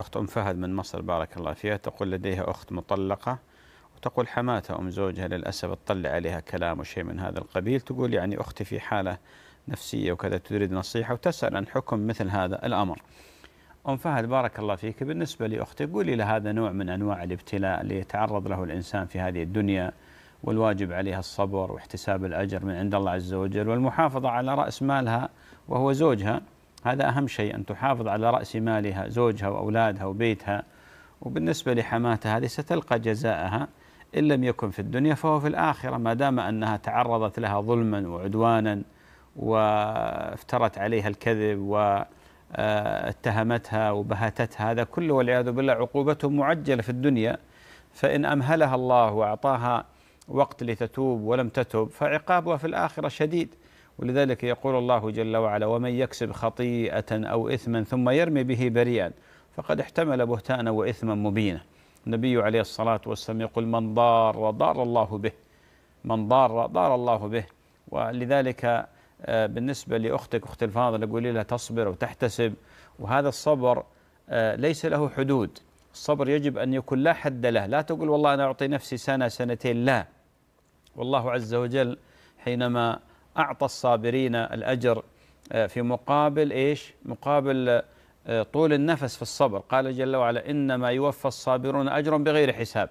أخت أم فهد من مصر بارك الله فيها تقول لديها أخت مطلقة وتقول حماتها أم زوجها للأسف تطلع عليها كلام وشيء من هذا القبيل تقول يعني أختي في حالة نفسية وكذا تريد نصيحة وتسأل عن حكم مثل هذا الأمر أم فهد بارك الله فيك بالنسبة لأختي قولي لها هذا نوع من أنواع الابتلاء اللي يتعرض له الإنسان في هذه الدنيا والواجب عليها الصبر واحتساب الأجر من عند الله عز وجل والمحافظة على رأس مالها وهو زوجها هذا أهم شيء أن تحافظ على رأس مالها زوجها وأولادها وبيتها وبالنسبة لحماتها هذه ستلقى جزاءها إن لم يكن في الدنيا فهو في الآخرة ما دام أنها تعرضت لها ظلما وعدوانا وافترت عليها الكذب واتهمتها آه، وبهتتها هذا كله والعياذ بالله عقوبته معجلة في الدنيا فإن أمهلها الله وأعطاها وقت لتتوب ولم تتب فعقابها في الآخرة شديد ولذلك يقول الله جل وعلا ومن يكسب خطيئة أو إثما ثم يرمي به بريئا فقد احتمل بهتانا وإثما مبينا النبي عليه الصلاة والسلام يقول من ضار ضار الله به من ضار ضار الله به ولذلك آه، بالنسبة لأختك أخت الفاضل أقول لها تصبر وتحتسب وهذا الصبر آه، ليس له حدود الصبر يجب أن يكون لا حد له لا تقول والله أنا أعطي نفسي سنة سنتين لا والله عز وجل حينما أعطى الصابرين الأجر آه، في مقابل إيش مقابل آه، طول النفس في الصبر قال جل وعلا إنما يوفى الصابرون أجر بغير حساب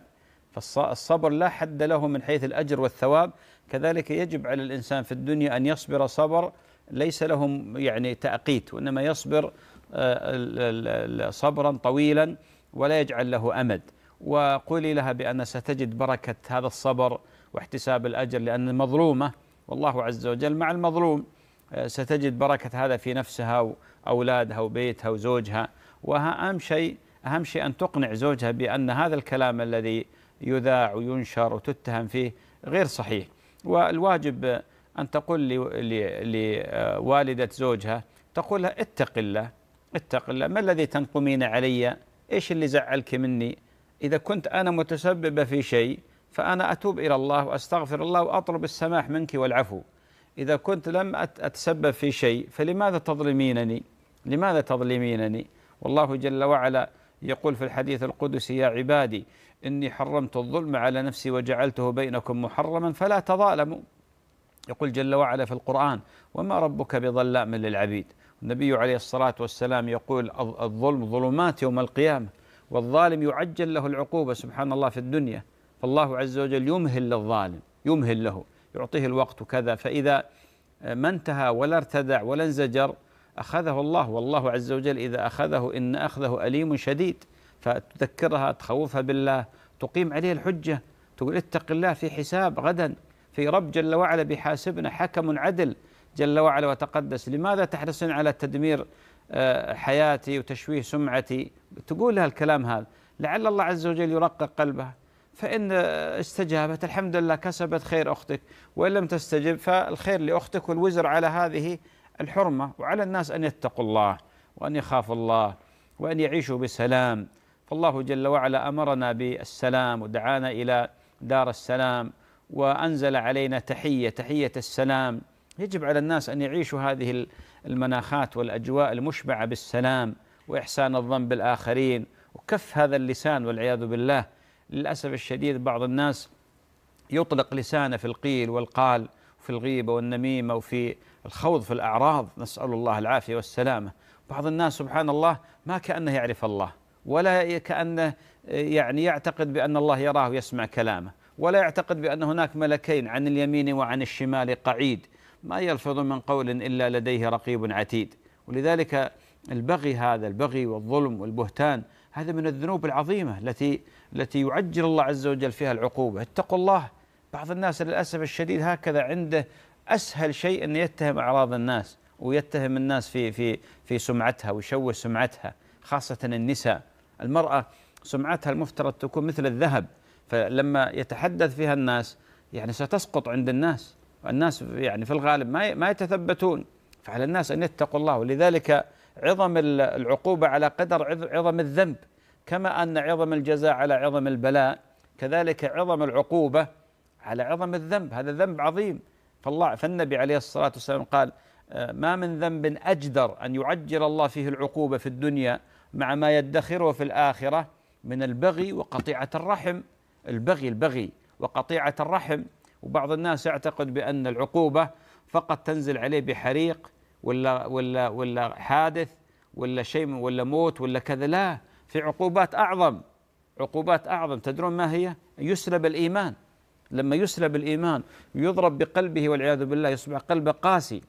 فالصبر لا حد له من حيث الأجر والثواب كذلك يجب على الإنسان في الدنيا أن يصبر صبر ليس له يعني تأقيت وإنما يصبر آه، صبرا طويلا ولا يجعل له أمد وقولي لها بأن ستجد بركة هذا الصبر واحتساب الأجر لأن المظلومة والله عز وجل مع المظلوم آه، ستجد بركة هذا في نفسها وأولادها وبيتها وزوجها وأهم شيء أهم شيء أن تقنع زوجها بأن هذا الكلام الذي يذاع وينشر وتتهم فيه غير صحيح والواجب أن تقول لوالدة زوجها تقول لها اتق الله اتق الله ما الذي تنقمين علي إيش اللي زعلك مني إذا كنت أنا متسببة في شيء فأنا أتوب إلى الله وأستغفر الله وأطلب السماح منك والعفو إذا كنت لم أتسبب في شيء فلماذا تظلمينني لماذا تظلمينني والله جل وعلا يقول في الحديث القدسي يا عبادي إني حرمت الظلم على نفسي وجعلته بينكم محرما فلا تظالموا يقول جل وعلا في القرآن وما ربك بظلام للعبيد النبي عليه الصلاة والسلام يقول الظلم ظلمات يوم القيامة والظالم يعجل له العقوبة سبحان الله في الدنيا فالله عز وجل يمهل للظالم يمهل له يعطيه الوقت وكذا فإذا ما انتهى ولا ارتدع ولا انزجر أخذه الله والله عز وجل إذا أخذه إن أخذه أليم شديد فتذكرها تخوفها بالله تقيم عليه الحجة تقول اتق الله في حساب غدا في رب جل وعلا بيحاسبنا حكم عدل جل وعلا وتقدس لماذا تحرصين على تدمير آه، حياتي وتشويه سمعتي تقول لها الكلام هذا لعل الله عز وجل يرقق قلبها فإن استجابت الحمد لله كسبت خير أختك وإن لم تستجب فالخير لأختك والوزر على هذه الحرمة وعلى الناس أن يتقوا الله وأن يخافوا الله وأن يعيشوا بسلام فالله جل وعلا أمرنا بالسلام ودعانا إلى دار السلام وأنزل علينا تحية تحية السلام يجب على الناس أن يعيشوا هذه المناخات والأجواء المشبعة بالسلام وإحسان الظن بالآخرين وكف هذا اللسان والعياذ بالله للأسف الشديد بعض الناس يطلق لسانه في القيل والقال في الغيبة والنميمة وفي الخوض في الأعراض نسأل الله العافية والسلامة بعض الناس سبحان الله ما كأنه يعرف الله ولا كأنه آه، يعني يعتقد بأن الله يراه ويسمع كلامه ولا يعتقد بأن هناك ملكين عن اليمين وعن الشمال قعيد ما يلفظ من قول إلا لديه رقيب عتيد ولذلك البغي هذا البغي والظلم والبهتان هذا من الذنوب العظيمة التي التي يعجل الله عز وجل فيها العقوبة اتقوا الله بعض الناس للأسف الشديد هكذا عنده أسهل شيء أن يتهم أعراض الناس ويتهم الناس في في في سمعتها ويشوه سمعتها خاصة النساء المرأة سمعتها المفترض تكون مثل الذهب فلما يتحدث فيها الناس يعني ستسقط عند الناس الناس يعني في الغالب ما ما يتثبتون فعلى الناس ان يتقوا الله ولذلك عظم العقوبة على قدر عظم الذنب كما أن عظم الجزاء على عظم البلاء كذلك عظم العقوبة على عظم الذنب هذا ذنب عظيم فالله فالنبي عليه الصلاة والسلام قال آه، ما من ذنب أجدر أن يعجل الله فيه العقوبة في الدنيا مع ما يدخره في الآخرة من البغي وقطيعة الرحم البغي البغي وقطيعة الرحم وبعض الناس يعتقد بأن العقوبة فقط تنزل عليه بحريق ولا ولا ولا حادث ولا شيء ولا موت ولا كذا لا في عقوبات اعظم عقوبات اعظم تدرون ما هي؟ يسلب الايمان لما يسلب الايمان يضرب بقلبه والعياذ بالله يصبح قلبه قاسي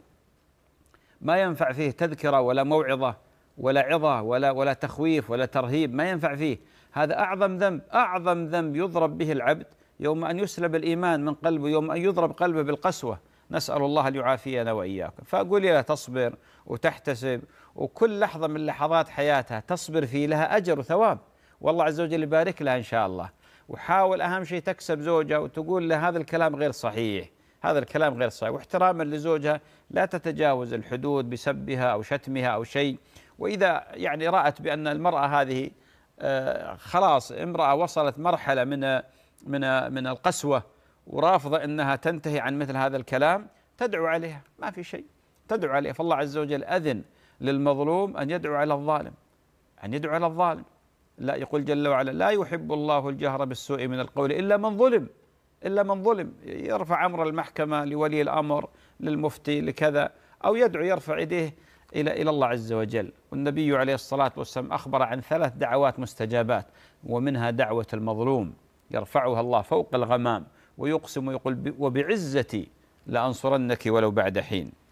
ما ينفع فيه تذكره ولا موعظه ولا عظه ولا ولا تخويف ولا ترهيب ما ينفع فيه هذا اعظم ذنب اعظم ذنب يضرب به العبد يوم ان يسلب الايمان من قلبه يوم ان يضرب قلبه بالقسوه نسأل الله أن يعافينا وإياكم فأقول لها تصبر وتحتسب وكل لحظة من لحظات حياتها تصبر فيه لها أجر وثواب والله عز وجل يبارك لها إن شاء الله وحاول أهم شيء تكسب زوجها وتقول له هذا الكلام غير صحيح هذا الكلام غير صحيح واحتراما لزوجها لا تتجاوز الحدود بسبها أو شتمها أو شيء وإذا يعني رأت بأن المرأة هذه آه، خلاص امرأة وصلت مرحلة من من من القسوة ورافضة أنها تنتهي عن مثل هذا الكلام تدعو عليها ما في شيء تدعو عليها فالله عز وجل أذن للمظلوم أن يدعو على الظالم أن يدعو على الظالم لا يقول جل وعلا لا يحب الله الجهر بالسوء من القول إلا من ظلم إلا من ظلم يرفع أمر المحكمة لولي الأمر للمفتي لكذا أو يدعو يرفع يديه إلى إلى الله عز وجل والنبي عليه الصلاة والسلام أخبر عن ثلاث دعوات مستجابات ومنها دعوة المظلوم يرفعها الله فوق الغمام ويقسم ويقول وبعزتي لأنصرنك ولو بعد حين